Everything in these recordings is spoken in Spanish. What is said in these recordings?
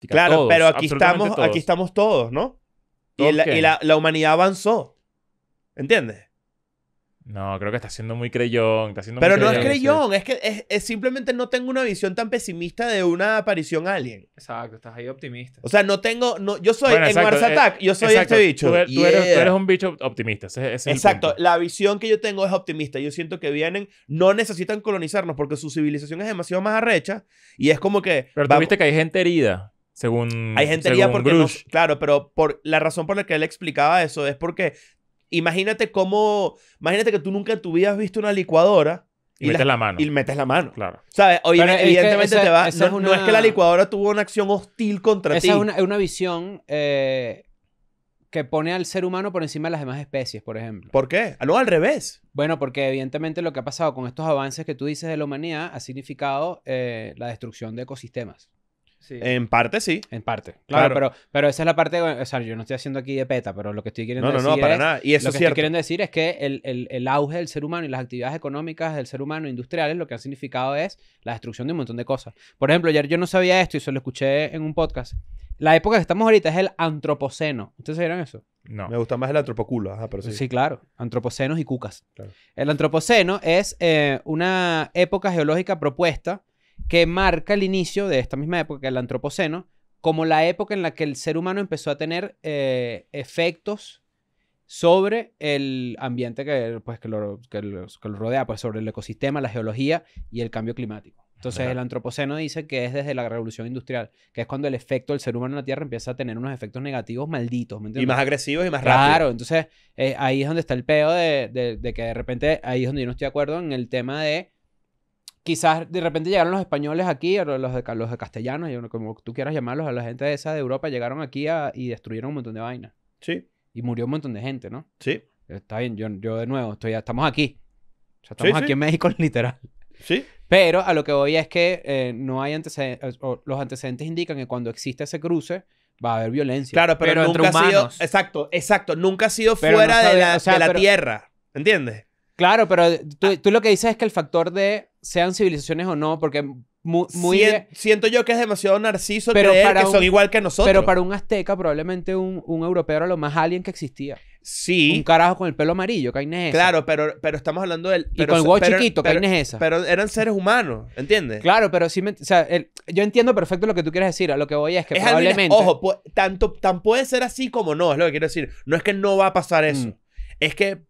Claro, pero aquí estamos, todos. aquí estamos todos, ¿no? y, la, humanidad avanzó. ¿Entiendes? No, creo que está siendo muy creyón. pero no es creyón, es que es, simplemente no tengo una visión tan pesimista de una aparición alien. Exacto, estás ahí optimista. O sea, no tengo. No, yo soy en Mars eh, Attack, yo soy este bicho. Tú, eres, un bicho optimista. exacto, la visión que yo tengo es optimista. Yo siento que vienen, no necesitan colonizarnos porque su civilización es demasiado más arrecha y es como que. Pero tú viste que hay gente herida. Según. Hay gente según porque. No, claro, pero por, la razón por la que él explicaba eso es porque. Imagínate cómo. Imagínate que tú nunca en tu vida has visto una licuadora. Y, metes la, mano. Y metes la mano. Claro. ¿Sabes? Oye, evidentemente te va. No es, que la licuadora tuvo una acción hostil contra ti. Esa es una, visión eh, que pone al ser humano por encima de las demás especies, por ejemplo. ¿Por qué? Algo ah, al revés. Bueno, porque evidentemente lo que ha pasado con estos avances que tú dices de la humanidad ha significado eh, la destrucción de ecosistemas. En parte sí. En parte. Claro, Pero, pero esa es la parte. O sea, yo no estoy haciendo aquí de peta, pero lo que estoy queriendo decir. No, no, para es, nada. Y eso que es decir es que el, el, el, auge del ser humano y las actividades económicas del ser humano industriales lo que han significado es la destrucción de un montón de cosas. Por ejemplo, ayer yo no sabía esto y se lo escuché en un podcast. La época que estamos ahorita es el antropoceno. ¿Ustedes sabían eso? No. Me gusta más el antropoculo. pero sí. claro. Antropocenos y cucas. El antropoceno es eh, una época geológica propuesta que marca el inicio de esta misma época, que es el Antropoceno, como la época en la que el ser humano empezó a tener eh, efectos sobre el ambiente que, pues, que, lo, rodea, pues, sobre el ecosistema, la geología y el cambio climático. Entonces el antropoceno dice que es desde la revolución industrial, que es cuando el efecto del ser humano en la Tierra empieza a tener unos efectos negativos malditos. y más agresivos y más rápidos. Claro, entonces eh, ahí es donde está el peo de, de, que de repente, ahí es donde yo no estoy de acuerdo en el tema de quizás de repente llegaron los españoles aquí, los de, los de castellanos, como tú quieras llamarlos, a la gente de esa de Europa, llegaron aquí y destruyeron un montón de vainas. Sí. Y murió un montón de gente, ¿no? Sí. Está bien, yo, de nuevo, estamos aquí. O sea, estamos aquí en México, literal. Sí. Pero a lo que voy es que eh, no hay antecedentes, eh, los antecedentes indican que cuando existe ese cruce, va a haber violencia. Claro, pero, entre nunca ha sido. Exacto, exacto. Nunca ha sido fuera de la, tierra. ¿Entiendes? Claro, pero tú, tú, lo que dices es que el factor de sean civilizaciones o no, porque muy... siento yo que es demasiado narciso pero creer que son igual que nosotros. Pero para un azteca, probablemente un, europeo era lo más alien que existía. Sí. Un carajo con el pelo amarillo, en esa. Claro, pero, pero estamos hablando del... y con el huevo chiquito, hay esa. Pero eran seres humanos, ¿entiendes? Claro, pero sí me... O sea, yo entiendo perfecto lo que tú quieres decir. A lo que voy es que probablemente... ojo, tanto, tan puede ser así como no, es lo que quiero decir. No es que no va a pasar mm. eso. Es que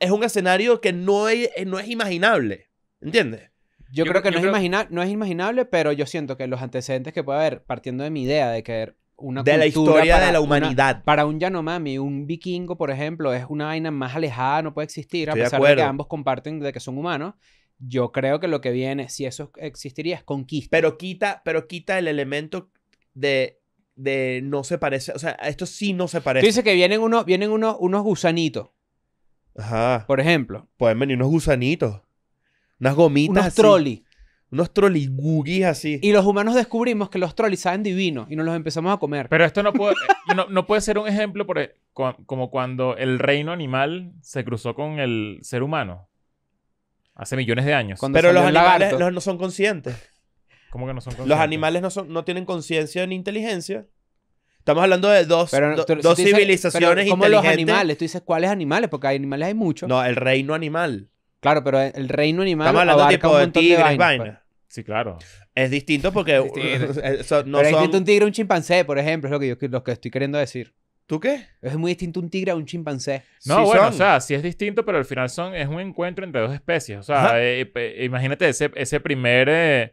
es un escenario que no no es imaginable. ¿Entiendes? Yo, creo, que no, Es no es imaginable, pero yo siento que los antecedentes que puede haber, partiendo de mi idea de que una de la historia de la humanidad. para un Yanomami, un vikingo, por ejemplo, es una vaina más alejada, no puede existir, a pesar de, que ambos comparten de que son humanos. Yo creo que lo que viene, si eso existiría, es conquista. Pero quita, pero quita el elemento de, no se parece. O sea, esto sí no se parece. Tú que vienen, unos, vienen unos, unos gusanitos. Ajá. Por ejemplo. Pueden venir unos gusanitos. Unas gomitas. Unos Unos Unos gugis así. Y los humanos descubrimos que los trolis saben divino. y nos los empezamos a comer. Pero esto no puede, eh, no, puede ser un ejemplo por, e, como cuando el reino animal se cruzó con el ser humano. Hace millones de años. Pero los animales no son conscientes. ¿Cómo que no son conscientes? Los animales no, tienen conciencia ni inteligencia. Estamos hablando de dos, dos civilizaciones inteligentes ¿cómo los animales? Tú dices, ¿cuáles animales? Porque hay animales hay muchos. No, el reino animal. Claro, pero el reino animal. Estamos hablando abarca tipo de tigres, de vainas, pues. Sí, claro. Es distinto porque. pero es un tigre a un chimpancé, por ejemplo, es lo que, yo, lo que estoy queriendo decir. ¿Tú qué? Es muy distinto un tigre a un chimpancé. No, bueno, o sea, sí es distinto, pero al final son, es un encuentro entre dos especies. O sea, eh, eh, imagínate ese, ese primer.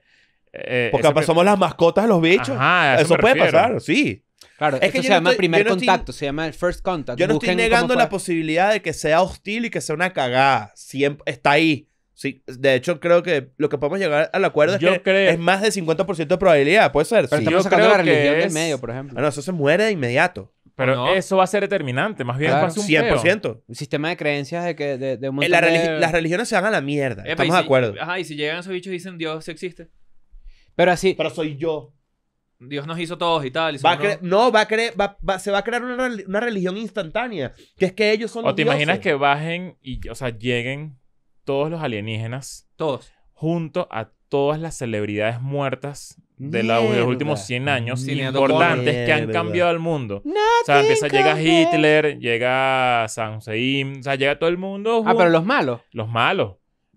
Eh, porque somos pasamos las mascotas los bichos. Ajá, eso, puede pasar, sí. Claro, es que se llama el primer contacto, se llama el first contact. Yo no estoy negando la posibilidad de que sea hostil y que sea una cagada. Siempre, está ahí. Sí, de hecho, creo que lo que podemos llegar al acuerdo es que es más del 50% de probabilidad, puede ser. Pero estamos sacando la religión del medio, por ejemplo. eso se muere de inmediato. Pero eso va a ser determinante, más bien claro. un 100%. El sistema de creencias de que de, un Las religiones se van a la mierda, estamos de acuerdo. Ajá, y si llegan esos bichos y dicen Dios existe. Pero así... Pero soy yo. Dios nos hizo todos y tal. No, va a creer, se va a crear una, religión instantánea, que es que ellos son... O te imaginas que bajen y, o sea, lleguen todos los alienígenas. Todos. Junto a todas las celebridades muertas de, los últimos 100 años importantes que han cambiado el mundo. o sea, empieza, llega Hitler, llega San Seim, o sea, llega todo el mundo. Ah, pero los malos. Los malos.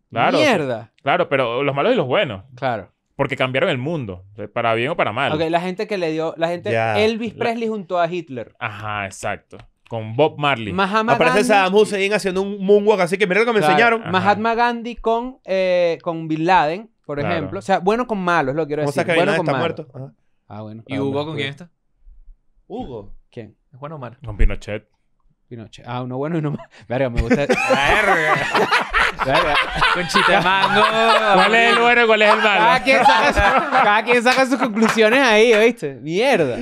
Claro. Mierda. claro, pero los malos y los buenos. Claro porque cambiaron el mundo, para bien o para mal. Ok, la gente que le dio, la gente, Elvis Presley junto a Hitler. Ajá, exacto. Con Bob Marley. Mahatma Aparece Saddam Hussein haciendo un moonwalk, así que mira lo que me enseñaron. Mahatma Gandhi con, eh, con Bin Laden, por ejemplo. O sea, bueno con malo es lo que quiero decir. bueno con está malo. muerto. Ah, bueno. ¿Y Hugo con quién está? Hugo. ¿Quién? Juan Omar? Con Pinochet. Pinochet. Ah, uno bueno y uno malo. Verga, me gusta. Verga. Conchita mango. ¿Cuál es el bueno y cuál es el malo? Cada quien saca, sus conclusiones ahí, ¿oíste? Mierda.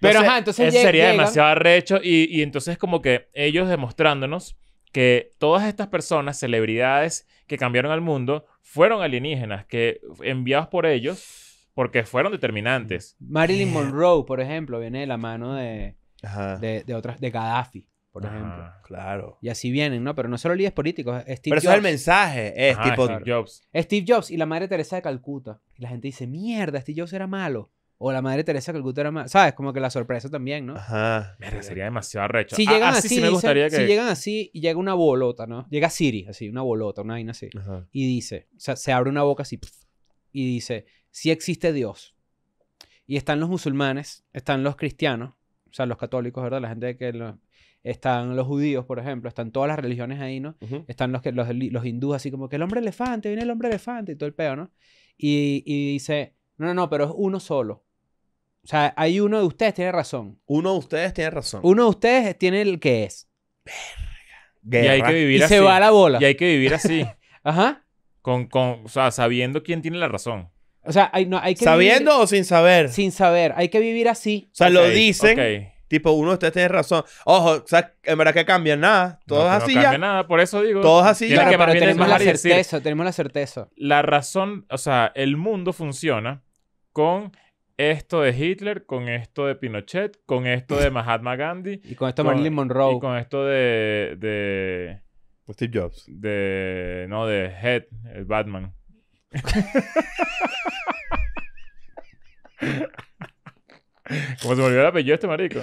Pero, ajá, entonces sería demasiado arrecho. Y, y entonces, como que ellos demostrándonos que todas estas personas, celebridades que cambiaron al mundo, fueron alienígenas, que enviados por ellos, porque fueron determinantes. Marilyn Monroe, por ejemplo, viene de la mano de, de, otras, de Gaddafi, por ejemplo. Claro. Y así vienen, ¿no? Pero no solo líderes políticos. Steve Pero eso es el mensaje. Es tipo Steve Jobs. Steve Jobs y la madre Teresa de Calcuta. Y la gente dice, mierda, Steve Jobs era malo. O la madre Teresa de Calcuta era malo. ¿Sabes? Como que la sorpresa también, ¿no? Ajá. Mierda, sería demasiado arrecho. Si ah, llegan ah, así, me gustaría que... si llegan así y llega una bolota, ¿no? Llega Siri, así, una bolota, una vaina así. Y dice, o sea, se abre una boca así. Y dice, si existe Dios. Y están los musulmanes, están los cristianos, o sea, los católicos, ¿verdad? La gente que están los judíos, por ejemplo, están todas las religiones ahí, ¿no? Están los que los, los, hindúes así como que el hombre elefante, viene el hombre elefante y todo el peo, ¿no? Y, dice, no, no, no, pero es uno solo. O sea, hay uno de ustedes tiene razón. Uno de ustedes tiene razón. Uno de ustedes tiene el que es. Verga. Y hay que vivir y se va a la bola. Y hay que vivir así. Ajá. Con, con, o sea, sabiendo quién tiene la razón. O sea, hay, no, hay ¿Sabiendo o sin saber? Sin saber. Hay que vivir así. O sea, lo dicen. Tipo, uno de ustedes tiene razón. Ojo, o en verdad que cambia nada. Todos así ya. No nada, por eso digo. Todos así ya. pero tenemos la certeza, tenemos la certeza. La razón, o sea, el mundo funciona con esto de Hitler, con esto de Pinochet, con esto de Mahatma Gandhi. y con esto de Marilyn Monroe. Y con esto de... Steve Jobs. De... No, de Head, el Batman. ¿Cómo se volvió el apellido este marico?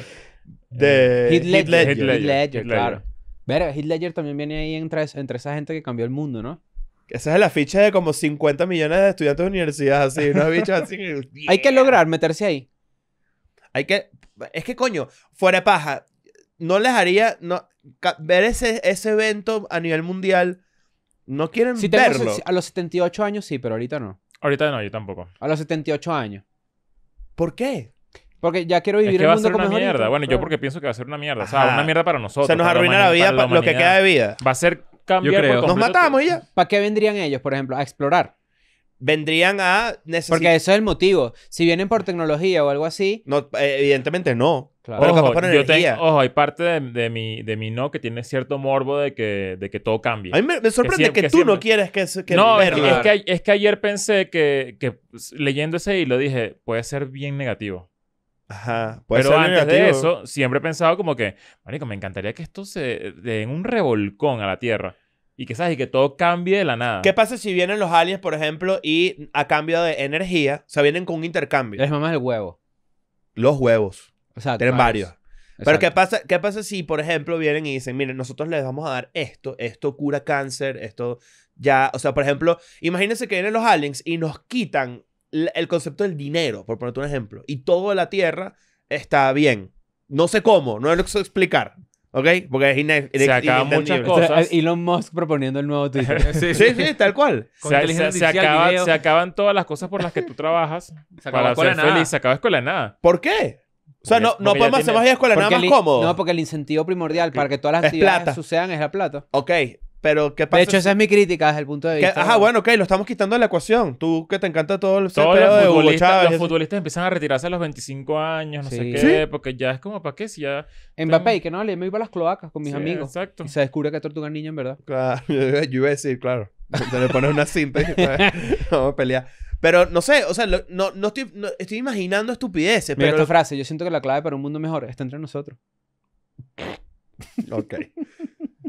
De Hit eh, Ledger. claro. Ver, Ledger también viene ahí entre, entre esa gente que cambió el mundo, ¿no? Esa es la ficha de como 50 millones de estudiantes de universidad, así, así. Hay que lograr meterse ahí. Hay que. Es que, coño, fuera paja, no les haría. No, ver ese, ese evento a nivel mundial no quieren verlo. a los 78 años sí, pero ahorita no. Ahorita no, yo tampoco. A los 78 años. ¿Por qué? Porque ya quiero vivir Es una mierda. Bueno, yo porque pienso que va a ser una mierda. O sea, una mierda para nosotros. Se nos arruina la vida, lo que queda de vida. Va a ser cambiar Nos matamos ya. ¿Para qué vendrían ellos, por ejemplo, a explorar? Vendrían a necesitar. Porque eso es el motivo. Si vienen por tecnología o algo así, No, eh, evidentemente no ojo, hay parte de, mi, de mi no que tiene cierto morbo de que, de que todo cambie. A mí me, sorprende que, tú no quieres que... que no, es, que, ayer pensé que, que pues, leyendo ese hilo dije, puede ser bien negativo. Ajá. Puede Pero antes de eso, siempre he pensado como que, marico, me encantaría que esto se den un revolcón a la Tierra. Y que, ¿sabes? Y que todo cambie de la nada. ¿Qué pasa si vienen los aliens, por ejemplo, y a cambio de energía, o sea, vienen con un intercambio? Es más, el huevo. Los huevos sea, Tienen varios. Pero ¿qué pasa, ¿qué pasa si, por ejemplo, vienen y dicen, miren, nosotros les vamos a dar esto, esto cura cáncer, esto ya, o sea, por ejemplo, imagínense que vienen los aliens y nos quitan el concepto del dinero, por ponerte un ejemplo, y toda la Tierra está bien. No sé cómo, no lo sé explicar. ¿Ok? Porque es Se acaban muchas cosas. Elon Musk proponiendo el nuevo Twitter. sí, sí, tal cual. Se, se, acaban todas las cosas por las que tú trabajas. Se para ser feliz. Se acaba con nada. ¿Por qué? O sea, no, podemos hacer más escuela, nada más cómodo. No, porque el incentivo primordial para que todas las sucedan es la plata. Ok, pero ¿qué pasa? De hecho, esa es mi crítica desde el punto de vista. Ajá, bueno, ok, lo estamos quitando de la ecuación. Tú que te encanta todo el Todos los, futbolistas, los futbolistas empiezan a retirarse a los 25 años, no sé qué, porque ya es como, ¿para qué? Si ya... Mbappé, que no, le me iba a las cloacas con mis amigos. Exacto. Y se descubre que Tortuga niño, en verdad. Claro, yo iba a decir, claro. Te le pones una cinta y vamos a pelear. Pero no sé, o sea, no, no estoy, estoy imaginando estupideces, Mira pero. esta frase. Yo siento que la clave para un mundo mejor está entre nosotros. Ok.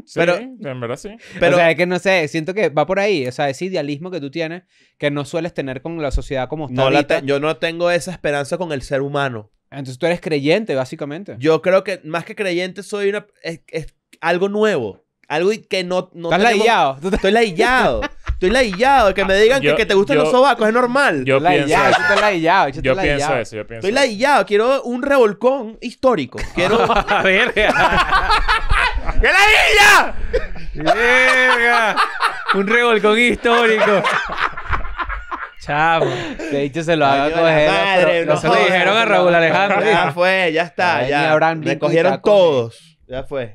Sí, Pero- en verdad sí. o sea, es que no sé. Siento que va por ahí. O sea, ese idealismo que tú tienes que no sueles tener con la sociedad como está yo no tengo esa esperanza con el ser humano. Entonces tú eres creyente, básicamente. Yo creo que más que creyente soy una. Es, algo nuevo. Algo que no... no Estás laillado. Estoy laillado. Estoy laillado. Que me digan que, te gustan los sobacos es normal. Yo pienso eso. Estoy laillado. Yo, yo pienso eso. Yo pienso Estoy laillado. Quiero un revolcón histórico. Quiero... A ver. ¡Qué ¡Verga! Un revolcón histórico. Chavo. De hecho, se lo hago coger. no, se lo dijeron a Raúl Alejandro. Ya fue, ya está. Ya. cogieron todos. Ya fue.